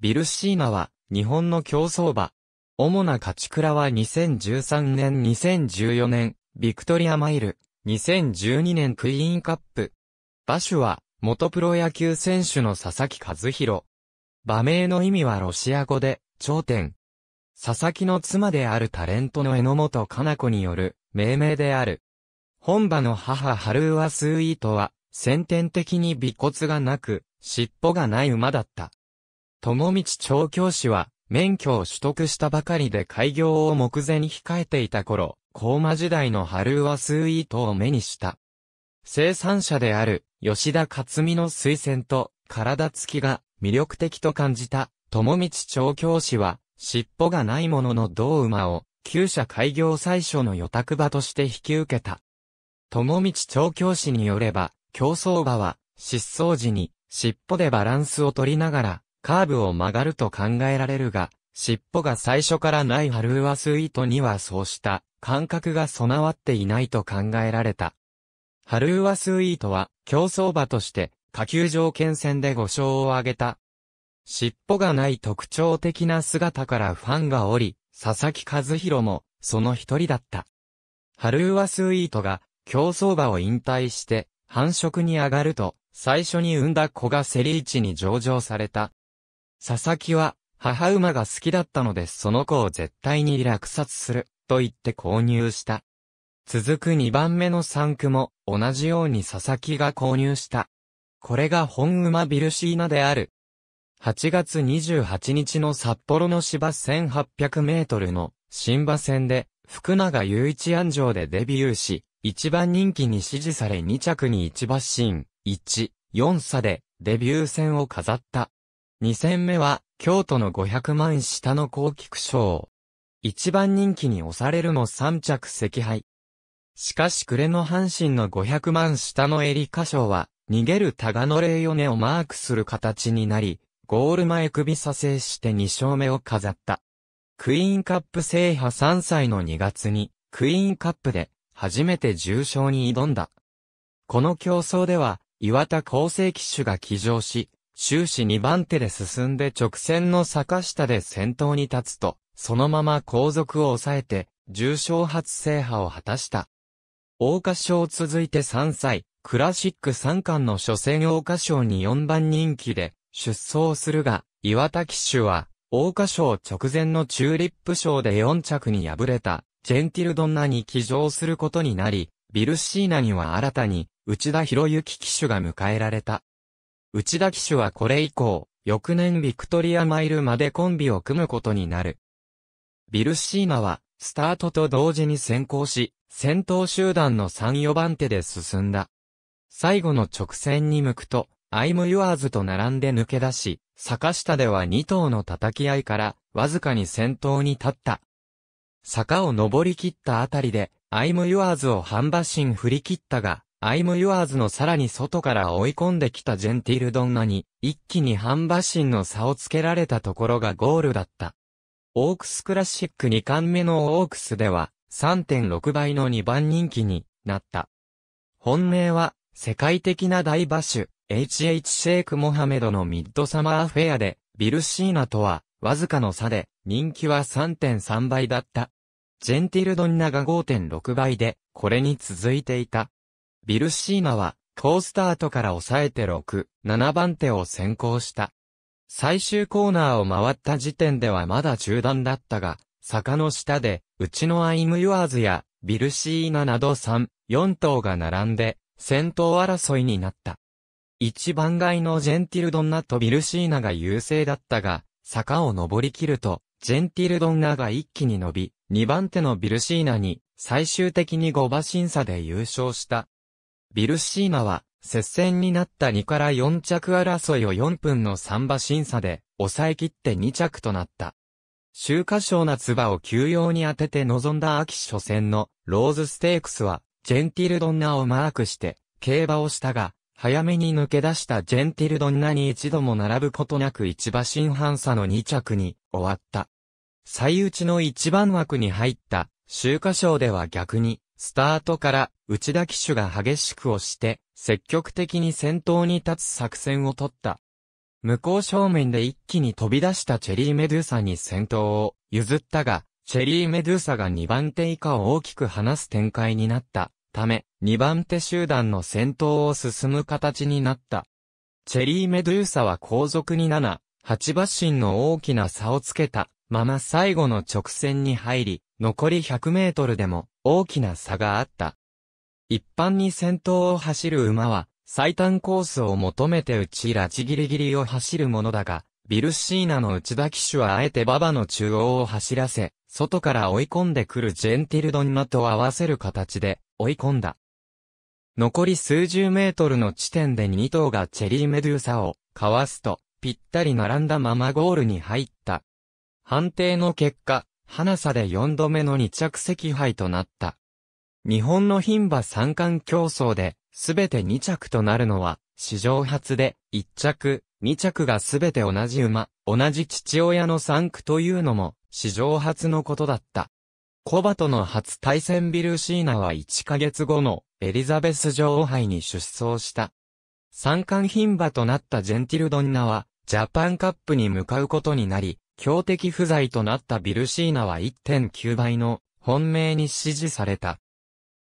ビルシーナは、日本の競走馬。主な勝ち倉は2013年、2014年、ビクトリアマイル、2012年クイーンカップ。馬主は、元プロ野球選手の佐々木和弘。馬名の意味はロシア語で、頂点。佐々木の妻であるタレントの榎本かな子による、命名である。本馬の母春ルーアスイートは、先天的に尾骨がなく、尻尾がない馬だった。友道調教師は、免許を取得したばかりで開業を目前に控えていた頃、高馬時代の春はスイートを目にした。生産者である吉田勝美の推薦と体つきが魅力的と感じた友道調教師は尻尾がないものの銅馬を旧社開業最初の予託場として引き受けた。友道調教師によれば競走馬は失踪時に尻尾でバランスを取りながらカーブを曲がると考えられるが、尻尾が最初からないハルーアスイートにはそうした感覚が備わっていないと考えられた。ハルーアスイートは競走馬として下級条件戦で5勝を挙げた。尻尾がない特徴的な姿からファンがおり、佐々木和弘もその一人だった。ハルーアスイートが競走馬を引退して繁殖に上がると最初に産んだ子がセリーチに上場された。佐々木は、母馬が好きだったのでその子を絶対に落札する、と言って購入した。続く2番目の3区も、同じように佐々木が購入した。これが本馬ビルシーナである。8月28日の札幌の芝1800メートルの新馬戦で福永雄一安城でデビューし、一番人気に支持され2着に1馬身、1、4差でデビュー戦を飾った。二戦目は、京都の500万下の高菊賞。一番人気に押されるも三着赤敗。しかし暮れの阪神の500万下のエリカ賞は、逃げるタガノレイヨネをマークする形になり、ゴール前首左制して2勝目を飾った。クイーンカップ制覇3歳の2月に、クイーンカップで、初めて重賞に挑んだ。この競争では、岩田厚生騎手が騎乗し、終始2番手で進んで直線の坂下で先頭に立つと、そのまま後続を抑えて、重賞初制覇を果たした。大花賞続いて3歳、クラシック3冠の初戦大花賞に4番人気で出走するが、岩田騎手は、大花賞直前のチューリップ賞で4着に敗れた、ジェンティルドンナに騎乗することになり、ビルシーナには新たに、内田博之騎手が迎えられた。内田騎手はこれ以降、翌年ビクトリアマイルまでコンビを組むことになる。ビルシーナは、スタートと同時に先行し、先頭集団の3、4番手で進んだ。最後の直線に向くと、アイムユアーズと並んで抜け出し、坂下では2頭の叩き合いから、わずかに先頭に立った。坂を登り切ったあたりで、アイムユアーズを半馬身振り切ったが、アイムユアーズのさらに外から追い込んできたジェンティルドンナに、一気に半馬身の差をつけられたところがゴールだった。オークスクラシック2冠目のオークスでは、3.6倍の2番人気になった。本命は、世界的な大馬種、HH シェイク・モハメドのミッドサマーフェアで、ビルシーナとは、わずかの差で、人気は3.3倍だった。ジェンティルドンナが5.6倍で、これに続いていた。ビルシーナは、ースタートから抑えて6、7番手を先行した。最終コーナーを回った時点ではまだ中断だったが、坂の下で、うちのアイムユアーズや、ビルシーナなど3、4頭が並んで、先頭争いになった。一番外のジェンティルドンナとビルシーナが優勢だったが、坂を登り切ると、ジェンティルドンナが一気に伸び、2番手のビルシーナに、最終的に5馬審査で優勝した。ビルシーナは、接戦になった2から4着争いを4分の3馬審査で、抑え切って2着となった。秋華賞夏場を休養に当てて臨んだ秋初戦のローズステークスは、ジェンティルドンナをマークして、競馬をしたが、早めに抜け出したジェンティルドンナに一度も並ぶことなく一馬新判差の2着に終わった。最内の一番枠に入った、秋華賞では逆に、スタートから内田騎手が激しく押して、積極的に先頭に立つ作戦を取った。向こう正面で一気に飛び出したチェリーメドゥーサに先頭を譲ったが、チェリーメドゥーサが2番手以下を大きく離す展開になったため、2番手集団の先頭を進む形になった。チェリーメドゥーサは後続に7、8馬身の大きな差をつけた。まま最後の直線に入り、残り100メートルでも大きな差があった。一般に先頭を走る馬は、最短コースを求めて内ラチギリギリを走るものだが、ビルシーナの内田騎手はあえて馬場の中央を走らせ、外から追い込んでくるジェンティルドンナと合わせる形で追い込んだ。残り数十メートルの地点で2頭がチェリーメドゥーサをかわすと、ぴったり並んだままゴールに入った。判定の結果、花差で4度目の2着席敗となった。日本の牝馬三冠競争で、すべて2着となるのは、史上初で、1着、2着がすべて同じ馬、同じ父親の三区というのも、史上初のことだった。コバとの初対戦ビルシーナは1ヶ月後のエリザベス女王杯に出走した。三冠牝馬となったジェンティルドンナは、ジャパンカップに向かうことになり、強敵不在となったビルシーナは1.9倍の本命に支持された。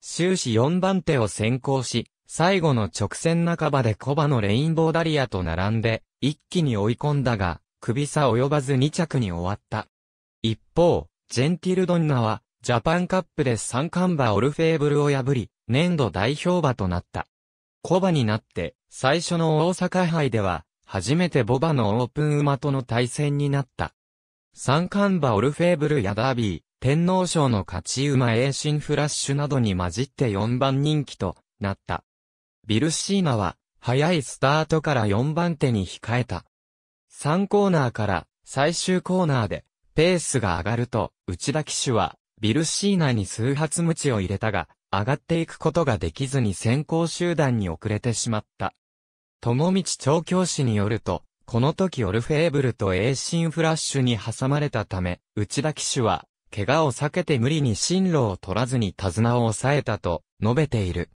終始4番手を先行し、最後の直線半ばでコバのレインボーダリアと並んで、一気に追い込んだが、首差及ばず2着に終わった。一方、ジェンティルドンナは、ジャパンカップで三冠馬オルフェーブルを破り、年度代表馬となった。コバになって、最初の大阪杯では、初めてボバのオープン馬との対戦になった。三冠馬オルフェーブルやダービー、天皇賞の勝ち馬エーシンフラッシュなどに混じって4番人気となった。ビルシーナは、早いスタートから4番手に控えた。3コーナーから最終コーナーで、ペースが上がると、内田騎手は、ビルシーナに数発無知を入れたが、上がっていくことができずに先行集団に遅れてしまった。友道調教師によると、この時オルフェーブルとエーシンフラッシュに挟まれたため、内田騎手は、怪我を避けて無理に進路を取らずに手綱を抑えたと述べている。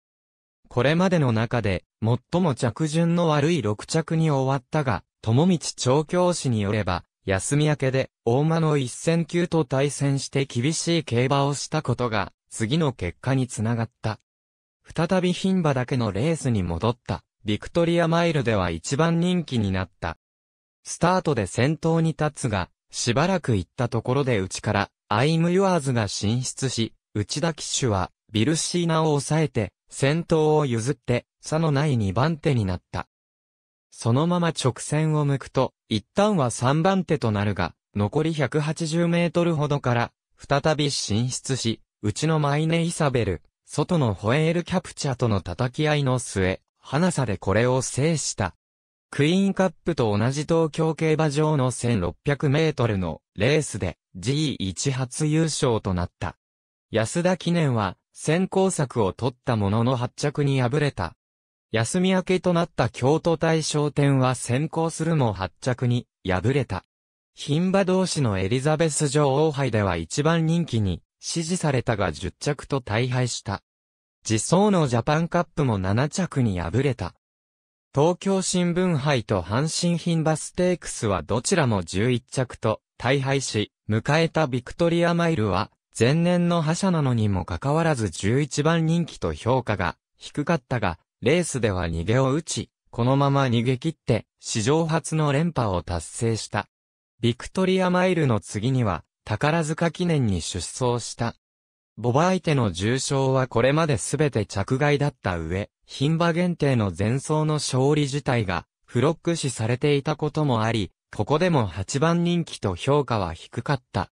これまでの中で、最も着順の悪い6着に終わったが、友道調教師によれば、休み明けで、大間の一戦級と対戦して厳しい競馬をしたことが、次の結果につながった。再び牝馬だけのレースに戻った。ビクトリアマイルでは一番人気になった。スタートで先頭に立つが、しばらく行ったところで内から、アイム・ユアーズが進出し、内田騎手は、ビルシーナを抑えて、先頭を譲って、差のない2番手になった。そのまま直線を向くと、一旦は3番手となるが、残り180メートルほどから、再び進出し、うちのマイネ・イサベル、外のホエール・キャプチャーとの叩き合いの末、花さでこれを制した。クイーンカップと同じ東京競馬場の1600メートルのレースで G1 初優勝となった。安田記念は先行策を取ったものの発着に敗れた。休み明けとなった京都大商店は先行するも発着に敗れた。牝馬同士のエリザベス女王杯では一番人気に支持されたが10着と大敗した。実装のジャパンカップも7着に敗れた。東京新聞杯と阪神品バステークスはどちらも11着と大敗し、迎えたビクトリアマイルは、前年の覇者なのにもかかわらず11番人気と評価が低かったが、レースでは逃げを打ち、このまま逃げ切って、史上初の連覇を達成した。ビクトリアマイルの次には、宝塚記念に出走した。ボバ相手の重傷はこれまで全て着外だった上、品馬限定の前走の勝利自体がフロック視されていたこともあり、ここでも8番人気と評価は低かった。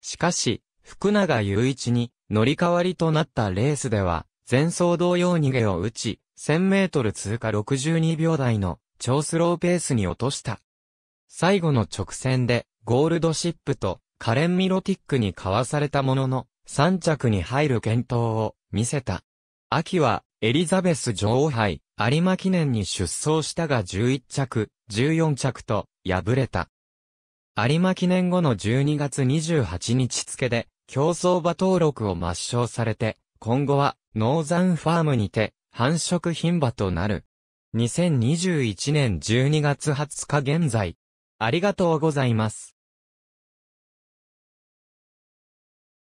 しかし、福永雄一に乗り換わりとなったレースでは、前走同様逃げを打ち、1000メートル通過62秒台の超スローペースに落とした。最後の直線でゴールドシップとカレン・ミロティックにかわされたものの3着に入る検討を見せた。秋は、エリザベス女王杯、有馬記念に出走したが11着、14着と、敗れた。有馬記念後の12月28日付で、競走馬登録を抹消されて、今後は、ノーザンファームにて、繁殖牝馬となる。2021年12月20日現在。ありがとうございます。